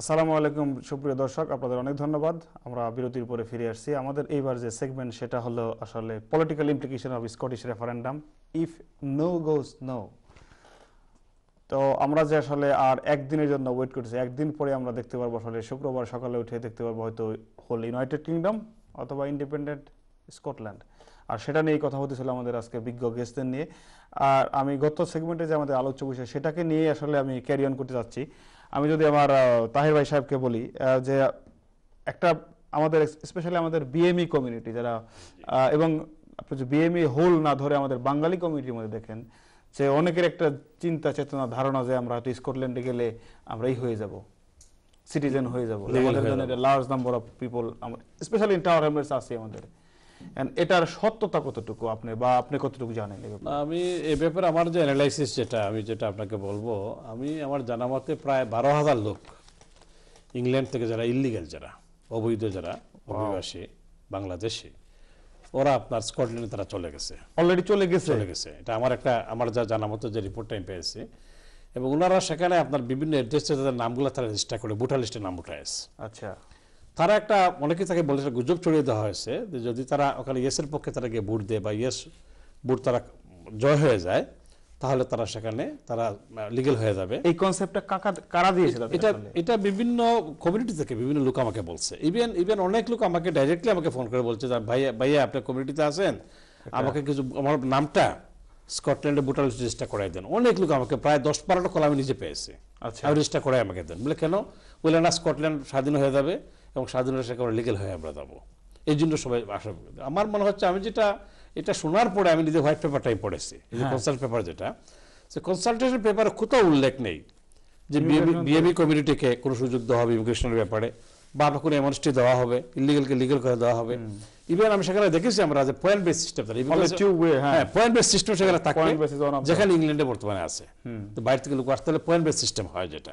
আসসালামু আলাইকুম সুপ্রিয় দর্শক আপনাদের অনেক ধন্যবাদ আমরা বিরতির পরে ফিরে আসছি আমাদের এইবার যে সেগমেন্ট সেটা হলো আসলে political implication of Scottish referendum if no goes no তো আমরা যে আসলে আর একদিনের জন্য ওয়েট করছি একদিন পরে আমরা দেখতে পারবো আসলে শুক্রবার সকালে উঠে দেখতে পারবো হয়তো হোল ইউনাইটেড কিংডম অথবা ইন্ডিপেন্ডেন্ট স্কটল্যান্ড আর সেটা নিয়েই কথা হতেছিল আমাদের আজকে বিজ্ঞ গেস্টদের নিয়ে আর আমি গত সেগমেন্টে যে আমাদের আলোচ্য বিষয় সেটাকে নিয়ে আসলে আমি ক্যারি অন করতে যাচ্ছি আমি যদি আমার তাহির ভাই সাহেবকে বলি যে একটা আমাদের স্পেশালি আমাদের বিএমই কমিউনিটি e যারা এবং আপনি যে বিএমই হোল না ধরে আমাদের বাঙালি কমিউনিটির মধ্যে দেখেন যে অনেকের একটা চিন্তা চেতনা ধারণা যে আমরা হয়তো স্কটল্যান্ডে গেলে আমরাই হয়ে যাব সিটিজেন হয়ে যাব আমাদের জন্য large number of people specially Tower Hamlets আছে আমাদের এটার সত্যতা কতটুকু আপনি বা আপনি কতটুকু জানেন আমি এ ব্যাপারে আমার যে অ্যানালাইসিস যেটা আমি যেটা আপনাকে বলবো আমি আমার জানা মতে প্রায় বারো হাজার লোক ইংল্যান্ড থেকে যারা ইলিগাল যারা অবৈধ যারা অভিবাসী বাংলাদেশে ওরা আপনার স্কটল্যান্ডে তারা চলে গেছে অলরেডি চলে গেছে চলে গেছে এটা আমার একটা আমার যা জানা মতো যে রিপোর্টটা আমি পেয়েছি এবং ওনারা সেখানে আপনার বিভিন্ন অ্যাড্রেসে তাদের নামগুলো তারা রেজিস্টার করে ভোটার লিস্টে নাম উঠে উঠায় আচ্ছা তারা একটা অনেকে তাকে বলে গুজব ছড়িয়ে দেওয়া হয়েছে যে যদি তারা ওখানে ইয়েসের পক্ষে তারা গিয়ে ভোট দেয় বা ইয়েস ভোট তারা জয় হয়ে যায় তাহলে তারা সেখানে তারা লিগেল হয়ে যাবে এই কনসেপ্টটা কাকা কারা দিয়েছে এটা এটা বিভিন্ন কমিউনিটি থেকে বিভিন্ন লোক আমাকে বলছে ইভেন ইভেন অনেক লোক আমাকে ডাইরেক্টলি আমাকে ফোন করে বলছে ভাইয়া ভাইয়া আপনার কমিউনিটিতে আছেন আচ্ছা। আমাকে কিছু আমার নামটা স্কটল্যান্ডে ভোটার রেজিস্টার করাই দেন অনেক লোক আমাকে প্রায় দশ বারোটা কল আমি নিজে পেয়েছি আচ্ছা রেজিস্টার করাই আমাকে দেন বলে কেন বলে না স্কটল্যান্ড স্বাধীন হয়ে যাবে এবং স্বাধীনতা একেবারে লিগেল হয়ে আমরা যাবো এই জন্য সবাই আশা আমার মনে হচ্ছে আমি যেটা এটা শোনার পরে আমি নিজে হোয়াইট পেপারটাই পড়েছি কনসাল্ট হ্যাঁ। পেপার যেটা সে কনসালটেশন পেপারে কোথাও উল্লেখ নেই যে বিএমি কমিউনিটিকে কোনো সুযোগ দেওয়া হবে ইমিগ্রেশনের ব্যাপারে বা কোনো এমনস্টি দেওয়া হবে ইলিগালকে লিগাল করে দেওয়া হবে ইভেন আমি সেখানে দেখেছি আমরা যে point base system point base system সেখানে যেখানে ইংল্যান্ডে বর্তমানে আছে বাইরে থেকে লোক আসতে হলে পয়েন্ট বেস সিস্টেম হয় যেটা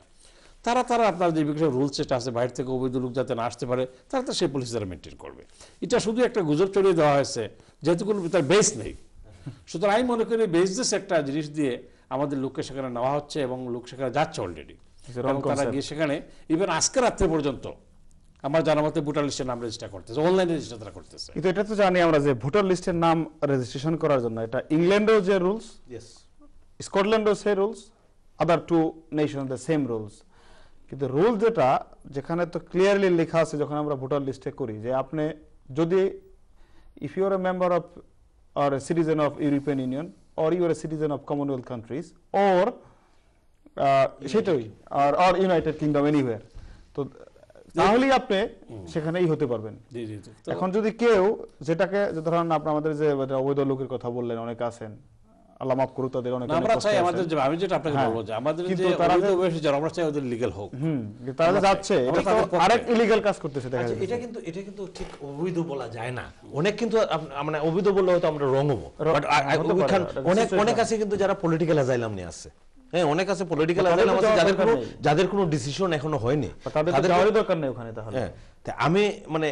তারা তারা আপনার যে বিকাশ রুলস সেটা আছে বাইরে থেকে অবৈধ লোক যাতে না আসতে পারে তারা তো সেই পুলিশ দ্বারা মেনটেন করবে এটা শুধু একটা গুজব চড়িয়ে দেওয়া হয়েছে যেহেতু কোনো তার বেস নেই সুতরাং আমি মনে করি বেসদেশ একটা জিনিস দিয়ে আমাদের লোককে সেখানে নেওয়া হচ্ছে এবং লোক সেখানে যাচ্ছে অলরেডি তারা গিয়ে সেখানে ইভেন আজকে রাত্রে পর্যন্ত আমার জানা মতে ভোটার লিস্টের নাম রেজিস্টার করতেছে অনলাইন রেজিস্টার তারা করতেছে কিন্তু এটা তো জানি আমরা যে ভোটার লিস্টের নাম রেজিস্ট্রেশন করার জন্য এটা ইংল্যান্ডেও যে রুলস স্কটল্যান্ডেও সে rules other two nation the same rules কিন্তু রুল যেটা যেখানে তো ক্লিয়ারলি লেখা আছে যখন আমরা ভোটার লিস্টে করি যে আপনি যদি if you are a member of are a citizen of European Union or you are a citizen of Commonwealth countries or সেটাই আর অর ইউনাইটেড কিংডম এনিওয়ার তো তাহলেই আপনি সেখানেই হতে পারবেন এখন যদি কেউ যেটাকে ধরেন আপনার আমাদের যে অবৈধ লোকের কথা বললেন অনেকে আছেন আল্লাহ মাফ করুক তাদের অনেক আমরা চাই আমাদের যে আমি যেটা আপনাকে হ্যাঁ। বলবো যে আমাদের তারা যারা আমরা চাই ওদের লিগ্যাল হোক তারা যাচ্ছে এটা আরেক ইলিগ্যাল কাজ করতেছে দেখা আচ্ছা, যাচ্ছে এটা কিন্তু এটা কিন্তু ঠিক অবৈধ বলা যায় না অনেক কিন্তু মানে অবৈধ বললে হয়তো আমরা রং হবো অনেক অনেক আছে কিন্তু যারা পলিটিক্যাল অ্যাজাইলাম নিয়ে হ্যাঁ অনেক আছে পলিটিক্যাল অ্যাজাইলাম আছে যাদের কোনো যাদের কোনো ডিসিশন এখনো হয়নি তাদের যাওয়ারই দরকার নেই ওখানে তাহলে হ্যাঁ। তা আমি মানে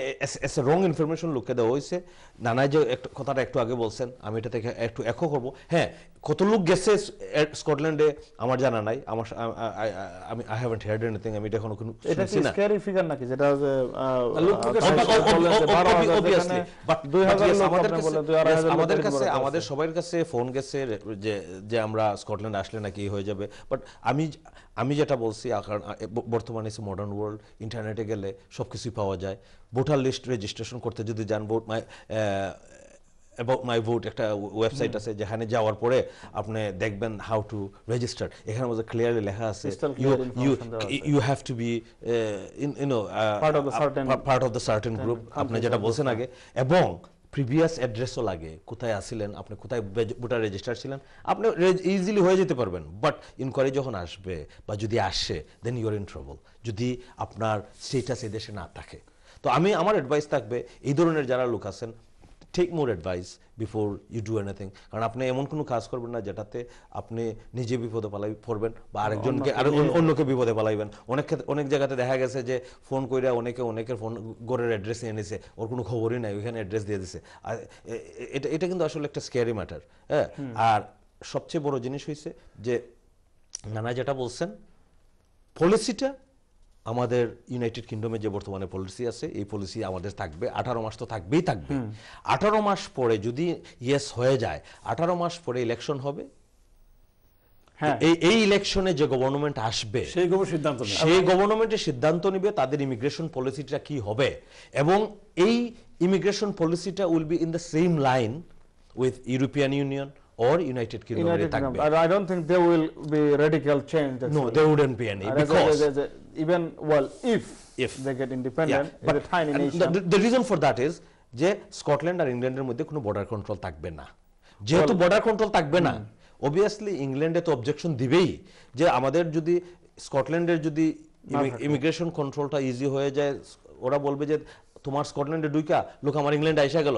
এস এ রং ইনফরমেশন লোককে দেওয়া হয়েছে নানা যে একটা কথাটা একটু আগে বলছেন আমি এটা থেকে একটু এখো করবো হ্যাঁ কত লোক গেছে স্কটল্যান্ডে আমার জানা নাই আমার আমি আই হ্যাভেন্ট হিয়ার্ড এনিথিং আমি এটা এখনো কোনো এটা কি স্ক্যারি ফিগার নাকি যেটা যে আমাদের কাছে আমাদের সবার কাছে ফোন গেছে যে যে আমরা স্কটল্যান্ড আসলে নাকি হয়ে যাবে বাট আমি আমি যেটা বলছি কারণ বর্তমানে ইস মডার্ন ওয়ার্ল্ড ইন্টারনেটে গেলে সব কিছুই পাওয়া যায় ভোটার লিস্ট রেজিস্ট্রেশন করতে যদি যান ভোট অ্যাবাউট মাই ভোট একটা ওয়েবসাইট আছে যেখানে যাওয়ার পরে আপনি দেখবেন হাউ টু রেজিস্টার এখানে মধ্যে ক্লিয়ারলি লেখা আছে you have to be you know part of the certain group আপনি যেটা বলছেন আগে এবং প্রিভিয়াস অ্যাড্রেসও লাগে কোথায় আসিলেন আপনি কোথায় ভোটার রেজিস্টার ছিলেন আপনি ইজিলি হয়ে যেতে পারবেন বাট ইনকোয়ারি যখন আসবে বা যদি আসে দেন ইউর ইন ট্রাবল যদি আপনার স্টেটাস এদেশে না থাকে তো আমি আমার অ্যাডভাইস থাকবে এই ধরনের যারা লোক আছেন take more advice before you do anything কারণ আপনি এমন কোনো কাজ করবেন না যেটাতে আপনি নিজে বিপদে পালাই পড়বেন বা আরেকজনকে আর অন্যকে বিপদে পালাইবেন অনেক ক্ষেত্রে অনেক জায়গাতে দেখা গেছে যে ফোন কইরা অনেকে অনেকের ফোন ঘরের অ্যাড্রেস নিয়ে নিছে ওর কোনো খবরই নাই ওইখানে অ্যাড্রেস দিয়ে দিছে আর এটা এটা কিন্তু আসলে একটা স্কেয়ারি ম্যাটার হ্যাঁ আর সবচেয়ে বড় জিনিস হয়েছে যে নানা যেটা বলছেন পলিসিটা আমাদের ইউনাইটেড কিংডমে যে বর্তমানে পলিসি আছে এই পলিসি আমাদের থাকবে আঠারো মাস তো থাকবেই থাকবে আঠারো মাস পরে যদি ইয়েস হয়ে যায় আঠারো মাস পরে ইলেকশন হবে হ্যাঁ। এই ইলেকশনে যে গভর্নমেন্ট আসবে সেই সিদ্ধান্ত সেই গভর্নমেন্টের সিদ্ধান্ত নিবে তাদের ইমিগ্রেশন পলিসিটা কি হবে এবং এই ইমিগ্রেশন পলিসিটা will be in the same line with European Union or United Kingdom. United Kingdom. I don't think there will be radical change. Actually. No, there wouldn't be any because a, a, even well, if if they get independent, yeah, but a tiny nation. The, the reason for that is যে Scotland আর ইংল্যান্ডের মধ্যে কোনো border control থাকবে না যেহেতু border control থাকবে না অবভিয়াসলি ইংল্যান্ডে তো অবজেকশন দিবেই যে আমাদের যদি স্কটল্যান্ডের যদি ইমিগ্রেশন কন্ট্রোলটা ইজি হয়ে যায় ওরা বলবে যে তোমার স্কটল্যান্ডে ডুইকা লোক আমার ইংল্যান্ডে এসে গেল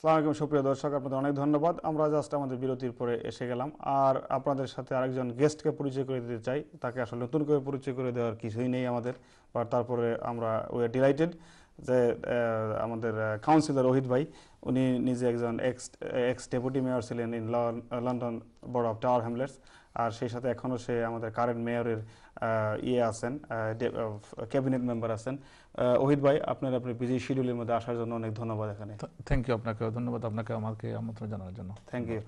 সালাম আলাইকুম সুপ্রিয় দর্শক আপনাদের অনেক ধন্যবাদ আমরা জাস্ট আমাদের বিরতির পরে এসে গেলাম আর আপনাদের সাথে আরেকজন গেস্টকে পরিচয় করে দিতে চাই তাকে আসলে নতুন করে পরিচয় করে দেওয়ার কিছুই নেই আমাদের বা তারপরে আমরা উই আর ডিলাইটেড যে আমাদের কাউন্সিলর রোহিত ভাই উনি নিজে একজন এক্স এক্স ডেপুটি মেয়র ছিলেন in London borough of Tower Hamlets আর সেই সাথে এখনও সে আমাদের কারেন্ট মেয়রের ইয়ে আছেন ক্যাবিনেট মেম্বার আছেন ওহিদ ভাই আপনার আপনি বিজি শিডিউলের মধ্যে আসার জন্য অনেক ধন্যবাদ এখানে থ্যাংক ইউ আপনাকে ধন্যবাদ আপনাকে আমাকে আমন্ত্রণ জানানোর জন্য থ্যাংক ইউ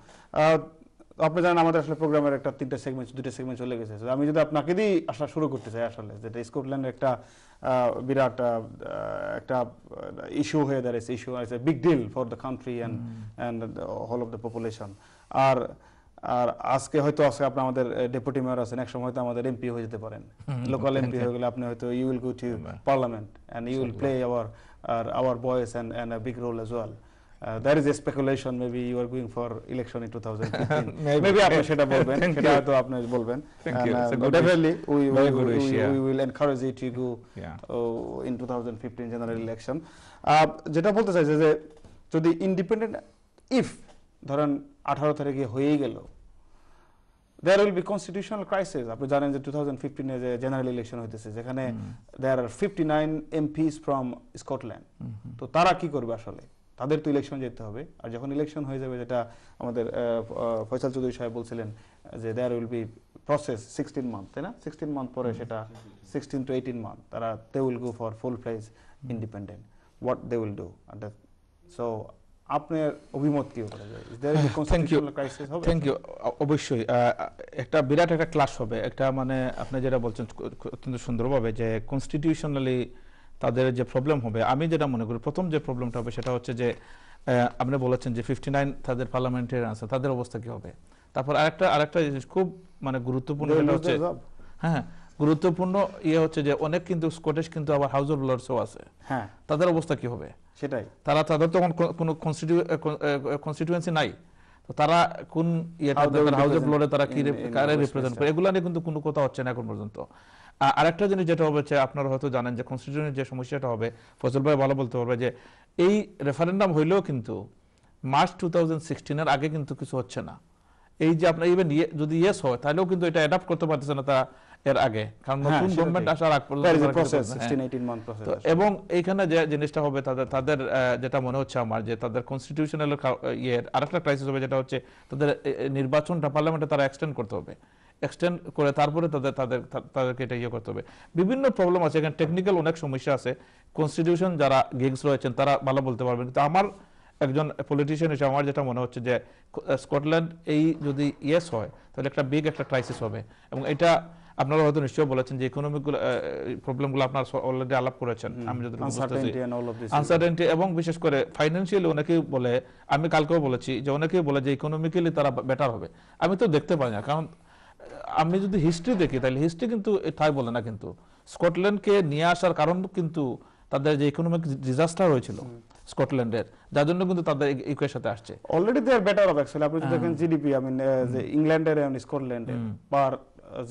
আপনি জানেন আমাদের আসলে প্রোগ্রামের একটা তিনটা সেগমেন্ট দুটো সেগমেন্ট চলে গেছে আমি যদি আপনাকে দিয়েই আসা শুরু করতে চাই আসলে যেটা স্কটল্যান্ডের একটা বিরাট একটা ইস্যু হয়ে দাঁড়িয়েছে ইস্যু হয়েছে big deal for the country and and whole of the population আর আর আজকে হয়তো আজকে আপনি আমাদের ডেপুটি মেয়র আছেন একসময় হয়তো আমাদের এমপি হয়ে যেতে পারেন লোকাল এমপি হয়ে গেলে আপনি হয়তো you will go to parliament and you will play our our voice and and big role as well Uh, there is a speculation maybe you are going for election in 2015 maybe, maybe আপনি সেটা বলবেন সেটা হয়তো আপনি বলবেন definitely we we, we, yeah. we will encourage you to go yeah. uh, in 2015 general election যেটা বলতে চাইছে যে যদি ইন্ডিপেন্ডেন্ট ইফ ধরেন 18 তারিখে হয়ে গেল there will be constitutional crisis আপনি জানেন যে 2015 এ যে জেনারেল ইলেকশন হইতেছে যেখানে there are 59 MPs from Scotland তো তারা কি করবে আসলে তাদের তো ইলেকশন যেতে হবে আর যখন ইলেকশন হয়ে যাবে যেটা আমাদের ফয়সাল চৌধুরী সাহেব বলছিলেন যে there will be process sixteen month তাই না সিক্সটিন মান্থ পরে সেটা সিক্সটিন টু এইটিন মান্থ তারা they will go for full prize independent what they will do so আপনার অভিমত কি থ্যাংক ইউ থ্যাংক ইউ অবশ্যই একটা বিরাট একটা ক্লাস হবে একটা মানে আপনি যেটা বলছেন অত্যন্ত সুন্দরভাবে যে কনস্টিটিউশনালি তাদের যে প্রবলেম হবে আমি যেটা মনে করি প্রথম যে প্রবলেমটা হবে সেটা হচ্ছে যে আপনি বলেছেন যে ফিফটি নাইন তাদের পার্লামেন্টের আছে তাদের অবস্থা কি হবে তারপর আরেকটা আরেকটা জিনিস খুব মানে গুরুত্বপূর্ণ যেটা হচ্ছে হ্যাঁ, হ্যাঁ গুরুত্বপূর্ণ ইয়ে হচ্ছে যে অনেক কিন্তু স্কটিশ কিন্তু আবার হাউস অফ লর্ডসও আছে হ্যাঁ তাদের অবস্থা কি হবে সেটাই তারা তাদের তখন কোনো কনস্টিটিউয়েন্সি নাই তারা কোন ইয়েটা হাউস অফ লর্ডে তারা কি রিপ্রেজেন্ট করে এগুলো নিয়ে কিন্তু কোনো কথা হচ্ছে না এখন পর্যন্ত আরেকটা জিনিস যেটা হবে আপনারা হয়তো জানেন যে কনস্টিটিউশনের যে সমস্যাটা হবে ফজল ভাই ভালো বলতে পারবে যে এই রেফারেন্ডাম হইলেও কিন্তু মার্চ টু থাউজেন্ড আগে কিন্তু কিছু হচ্ছে না এই যে আপনার ইভেন যদি ইয়েস হয় তাহলেও কিন্তু এটা অ্যাডাপ্ট করতে পারতেছে না তারা এর আগে কারণ হ্যাঁ, নতুন গভর্নমেন্ট আসার আগ পর্যন্ত হ্যাঁ। এবং এইখানে যে জিনিসটা হবে তাদের তাদের যেটা মনে হচ্ছে আমার যে তাদের কনস্টিটিউশনাল ইয়ে আরেকটা ক্রাইসিস হবে যেটা হচ্ছে তাদের নির্বাচনটা পার্লামেন্টে তারা এক্সটেন্ড করতে হবে এক্সটেন্ড করে তারপরে তাদের তাদের তাদেরকে এটা ইয়ে করতে হবে বিভিন্ন প্রবলেম আছে এখানে টেকনিক্যাল অনেক সমস্যা আছে কনস্টিটিউশন যারা গিগস রয়েছেন তারা ভালো বলতে পারবেন কিন্তু আমার একজন পলিটিশিয়ান হিসেবে আমার যেটা মনে হচ্ছে যে স্কটল্যান্ড এই যদি ইয়েস হয় তাহলে একটা বিগ একটা ক্রাইসিস হবে এবং এটা আপনারা হয়তো নিশ্চয়ই বলেছেন যে ইকোনমিকগুলো প্রবলেমগুলো আপনারা অলরেডি আলাপ করেছেন আমি যদি আনসার্টেন্টি এবং বিশেষ করে ফাইন্যান্সিয়ালি অনেকেই বলে আমি কালকেও বলেছি যে অনেকেই বলে যে ইকোনমিক্যালি তারা বেটার হবে আমি তো দেখতে পাই না কারণ আমি যদি হিস্ট্রি দেখি তাহলে হিস্ট্রি কিন্তু ঠাই বলে না কিন্তু স্কটল্যান্ডকে নিয়ে আসার কারণ কিন্তু তাদের যে ইকোনমিক ডিজাস্টার হয়েছিল স্কটল্যান্ডের যার জন্য কিন্তু তাদের ইকুয়ের সাথে আসছে already they are better off actually আপনি যদি হ্যাঁ। দেখেন জিডিপি আই মিন যে ইংল্যান্ডের এবং স্কটল্যান্ডের পার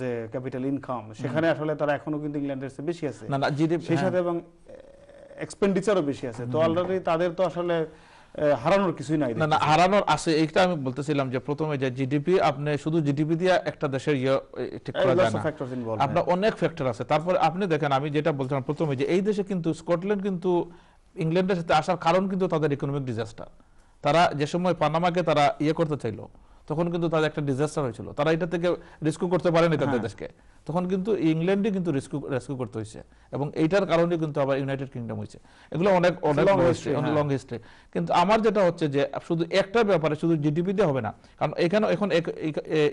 যে ক্যাপিটাল ইনকাম সেখানে আসলে তারা এখনো কিন্তু ইংল্যান্ডের চেয়ে বেশি আছে না না জিডিপি সেই সাথে হ্যাঁ। এবং এক্সপেন্ডিচারও বেশি আছে তো অলরেডি তাদের তো আসলে হারানোর কিছুই নাই না না হারানোর আছে এইটা আমি বলতেছিলাম যে প্রথমে যে জিডিপি আপনি শুধু জিডিপি দিয়ে একটা দেশের ইয়ে, ঠিক করা যায় না আপনার হ্যাঁ। অনেক ফ্যাক্টর আছে তারপরে আপনি দেখেন আমি যেটা বলছিলাম প্রথমে যে এই দেশে কিন্তু স্কটল্যান্ড কিন্তু ইংল্যান্ডের সাথে আসার কারণ কিন্তু তাদের ইকোনমিক ডিজাস্টার তারা যে সময় পানামাকে তারা ইয়ে করতে চাইলো তখন কিন্তু তাদের একটা ডিজাস্টার হয়েছিল তারা এটা থেকে রিস্কও করতে পারেনি তাদের হ্যাঁ। দেশকে তখন কিন্তু ইংল্যান্ডে কিন্তু রেস্কিউ রেস্কিউ করতে হয়েছে এবং এইটার কারণে কিন্তু আবার ইউনাইটেড কিংডম হয়েছে এগুলো অনেক অনেক লং হিস্ট্রি হ্যাঁ। কিন্তু আমার যেটা হচ্ছে যে শুধু একটা ব্যাপারে শুধু জিডিপি দিয়ে হবে না কারণ এখানে এখন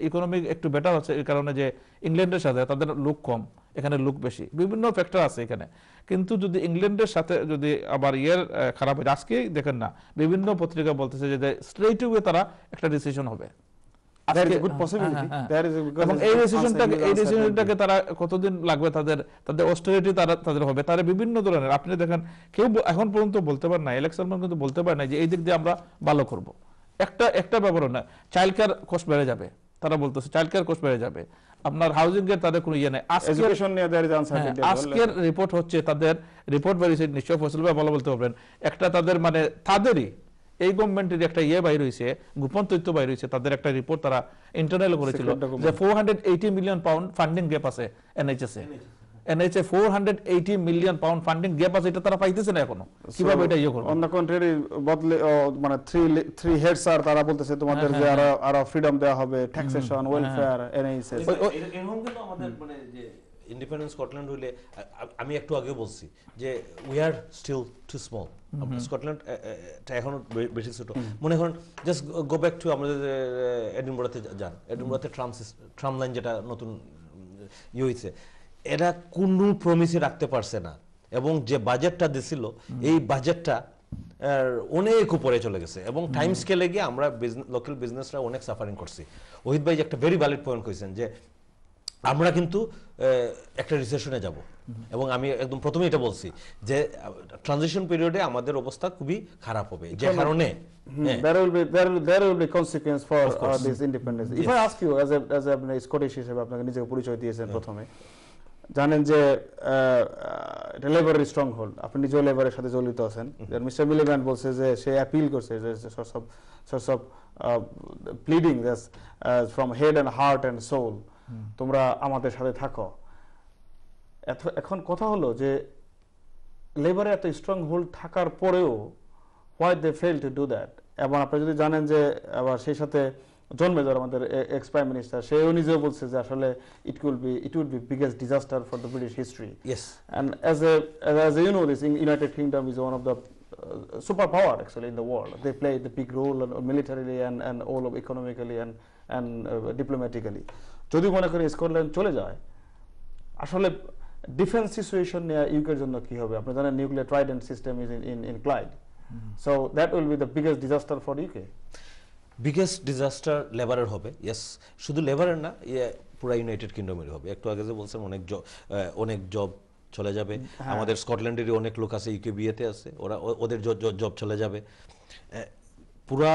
ইকোনমিক একটু বেটার হচ্ছে এই কারণে যে ইংল্যান্ডের সাথে তাদের লোক কম এখানে লোক বেশি বিভিন্ন ফ্যাক্টর আছে এখানে কিন্তু যদি ইংল্যান্ডের সাথে যদি আবার ইয়ের খারাপ হয়েছে আজকেই দেখেন না বিভিন্ন পত্রিকা বলতেছে যে স্ট্রেইট ওয়ে তারা একটা ডিসিশন হবে হ্যাঁ, হ্যাঁ, হ্যাঁ। এই একটা চাইল্ড বেড়ে যাবে তারা বলতেছে চাইল্ড বেড়ে যাবে আপনার হাউজিং এর তাদের কোনো ইয়ে নাই আজকের রিপোর্ট হচ্ছে তাদের রিপোর্ট বেরিয়েছে নিশ্চয় ফসল ভাই ভালো বলতে পারবেন একটা তাদের মানে তাদেরই এই গভর্নমেন্টের একটা ইয়ে বাই হয়েছে গোপন তথ্য বাই হয়েছে তাদের একটা রিপোর্ট তারা ইন্টারনাল করেছিল যে four million pound funding gap আছে এনএইচএস এ NHS four hundred eighty million pound funding gap আছে এটা তারা পাইতেছে না এখনো কিভাবে এটা ইয়ে করবে অন দ্য কন্ট্রারি বদলে মানে থ্রি থ্রি হেড স্যার তারা বলতেছে তোমাদের হ্যাঁ, যে হ্যাঁ, আরো হ্যাঁ। আরো ফ্রিডম দেওয়া হবে ট্যাক্সেশন ওয়েলফেয়ার এনএইচএস এরকম কিন্তু আমাদের মানে যে ইন্ডিপেন্ডেন্ট স্কটল্যান্ড হইলে আমি একটু আগে বলছি যে we are still too small Scotland এখনো বেশি ছোট মনে করেন জাস্ট গো ব্যাক টু আমাদের এডিনবোড়াতে যান এডিনবোড়াতে ট্রাম ট্রাম লাইন যেটা নতুন ইয়ে হয়েছে এরা কোনো প্রমিসে রাখতে পারছে না এবং যে বাজেটটা দিছিল এই বাজেটটা অনেক উপরে চলে গেছে এবং টাইম স্কেলে গিয়ে আমরা লোকাল বিজনেসরা অনেক সাফারিং করছি ওহিত ভাই একটা ভেরি ভ্যালিড পয়েন্ট কইছেন যে আমরা কিন্তু একটা রিসেশনে যাব এবং আমি একদম প্রথমে এটা বলছি যে ট্রানজিশন পিরিয়ডে আমাদের অবস্থা খুবই খারাপ হবে যে কারণে হ্যাঁ। there will be there will, there will be consequence for uh, this independence if i ask you as a as a scottish হিসেবে আপনাকে নিজেকে পরিচয় দিয়েছেন প্রথমে জানেন যে এটা লেবারের স্ট্রং হোল আপনি নিজেও লেবারের সাথে জড়িত আছেন মিস্টার মিলিগ্যান্ড বলছে যে সে অ্যাপিল করছে যে sorts of pleading that's from head and heart and soul তোমরা আমাদের সাথে থাকো এত এখন কথা হলো যে লেবারে এত স্ট্রং হোল্ড থাকার পরেও why they fail to do that এবং আপনি যদি জানেন যে আবার সেই সাথে জন মেজর আমাদের এক্স প্রাইম মিনিস্টার সেও নিজেও বলছে যে আসলে it will be it will be biggest disaster for the British history and as a as you know this United Kingdom is one of the super power actually in the world they play the big role militarily and and all of economically and and diplomatically যদি মনে করি Scotland চলে যায় আসলে defence situation নিয়ে ইউকের জন্য কি হবে আপনি জানেন nuclear Trident system is in Clyde so that will be the biggest disaster for UK biggest disaster লেবারের হবে ইয়াস শুধু লেবারের না ইয়ে পুরা ইউনাইটেড কিংডমের হবে একটু আগে যে বলছেন অনেক জব অনেক জব চলে যাবে হ্যাঁ। আমাদের স্কটল্যান্ডেরই অনেক লোক আছে ইউকে বিয়েতে আছে ওরা ওদের জব চলে যাবে পুরা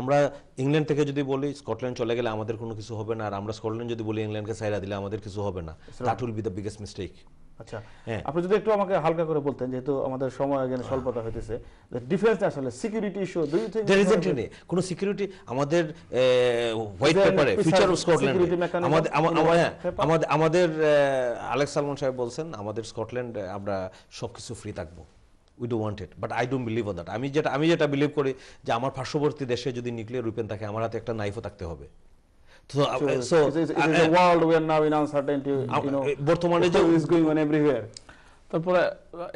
আমরা ইংল্যান্ড থেকে যদি বলি স্কটল্যান্ড চলে গেলে আমাদের কোনো কিছু হবে না আর আমরা স্কটল্যান্ড যদি বলি ইংল্যান্ডকে সাইরা দিলে আমাদের কিছু হবে না that will be the biggest mistake আচ্ছা হ্যাঁ। আপনি যদি একটু আমাকে হালকা করে বলতেন যেহেতু আমাদের সময় এখানে স্বল্পতা হইতেছে ডিফেন্স আসলে security issue do you think there is it any কোন সিকিউরিটি আমাদের হোয়াইট পেপারে ফিউচার অফ স্কটল্যান্ড আমাদের আমাদের আমাদের আলেক্স সালমন সাহেব বলছেন আমাদের স্কটল্যান্ড আমরা সবকিছু ফ্রি থাকবো we do want it but I don't believe on that আমি যেটা আমি যেটা বিলিভ করি যে আমার পার্শ্ববর্তী দেশে যদি নিউক্লিয়ার রুপেন থাকে আমার হাতে একটা নাইফও থাকতে হবে বর্তমানে তারপরে uh,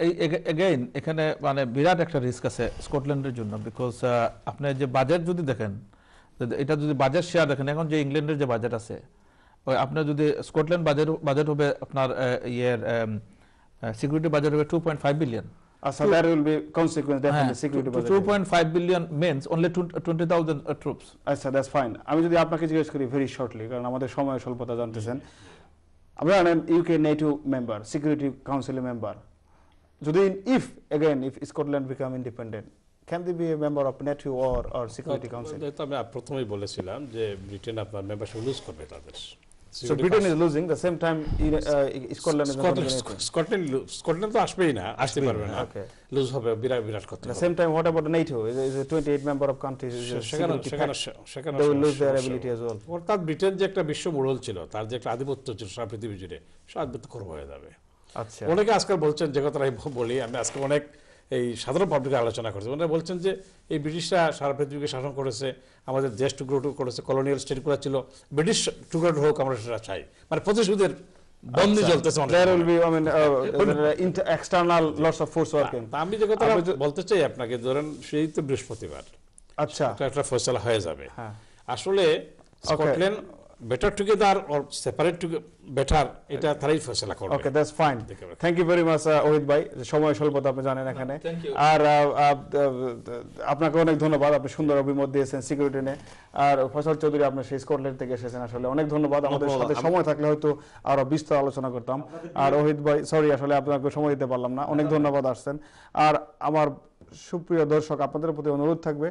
এগেইন এখানে মানে বিরাট একটা রিস্ক আছে স্কটল্যান্ডের জন্য বিকজ uh, আপনি যে বাজেট যদি দেখেন এটা যদি বাজেট শেয়ার দেখেন এখন যে ইংল্যান্ডের যে বাজেট আছে ওই আপনার যদি স্কটল্যান্ড বাজেট বাজেট হবে আপনার uh, ইয়ের সিকিউরিটি um, বাজেট হবে two point five billion Uh, so there will be consequence then on the security budget. 2.5 billion means only 20,000 uh, troops. আচ্ছা দ্যাটস ফাইন আমি যদি আপনাকে জিজ্ঞেস করি ভেরি শর্টলি কারণ আমাদের সময় স্বল্পতা জানতেছেন আমরা জানেন ইউকে নেটিভ মেম্বার সিকিউরিটি কাউন্সিলের মেম্বার যদি if again if Scotland become independent can they be a member of NATO or or security council আমি প্রথমেই বলেছিলাম যে ব্রিটেন আপনার মেম্বারশিপ লুজ করবে তাদের So Britain is losing the same time Scotland is Scotland Scotland তো আসবেই না আসতে পারবে না লুজ হবে বিরাট বিরাট কথা the same time what about NATO is a 28 member of countries সেখানে সেখানে সেখানে they will lose their ability as well অর্থাৎ ব্রিটেন যে একটা বিশ্ব মোড়ল ছিল তার যে একটা আধিপত্য ছিল সারা পৃথিবী জুড়ে সে আধিপত্য hoye হয়ে Acha. আচ্ছা অনেকে bolchen বলছেন যে কথাটা বলি আমি আজকে অনেক এই সাধারণ পাবলিকের আলোচনা করছে ওনারা বলছেন যে এই ব্রিটিশরা সারা পৃথিবীকে শাসন করেছে আমাদের দেশ টুকরো টুকরো করেছে কলোনিয়াল স্টেটগুলো ছিল ব্রিটিশ টুকরো হোক আমরা সেটা চাই মানে প্রতিশোধের আচ্ছা, uh, আমি বলতে চাই আপনাকে ধরেন সেই তো বৃহস্পতিবার আচ্ছা একটা ফয়সলা হয়ে যাবে হ্যাঁ। আসলে Scotland better together or separate together better এটা তারাই ফয়সালা করবে okay that's fine thank you very much Wahid ভাই সময় স্বল্পতা আপনি জানেন এখানে আর uh, uh, uh, আপনাকে অনেক ধন্যবাদ আপনি সুন্দর অভিমত দিয়েছেন সিকিউরিটি নিয়ে আর ফয়সাল চৌধুরী আপনি সেই স্কটল্যান্ড থেকে এসেছেন আসলে অনেক ধন্যবাদ আমাদের সাথে সময় থাকলে হয়তো আরো বিস্তর আলোচনা করতাম আর ওহিদ ভাই সরি আসলে আপনাকে সময় দিতে পারলাম না অনেক ধন্যবাদ আসছেন আর আমার সুপ্রিয় দর্শক আপনাদের প্রতি অনুরোধ থাকবে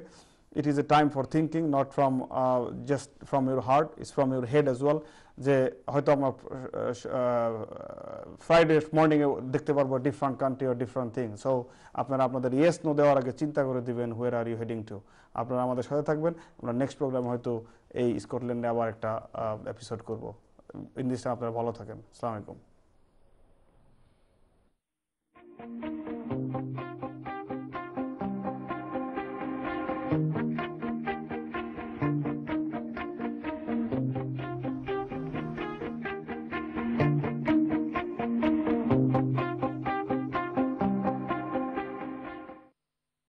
it is a time for thinking not from uh, just from your heart it's from your head as well যে হয়তো আমরা ফ্রাইডে মর্নিংয়ে দেখতে পারবো different country or different thing so আপনারা আপনাদের ইয়েস নো দেওয়ার আগে চিন্তা করে দিবেন where are you heading to আপনারা আমাদের সাথে থাকবেন আমরা নেক্সট প্রোগ্রাম হয়তো এই স্কটল্যান্ডে আবার একটা এপিসোড করব ইন দিস আপনারা ভালো থাকেন আসসালামু আলাইকুম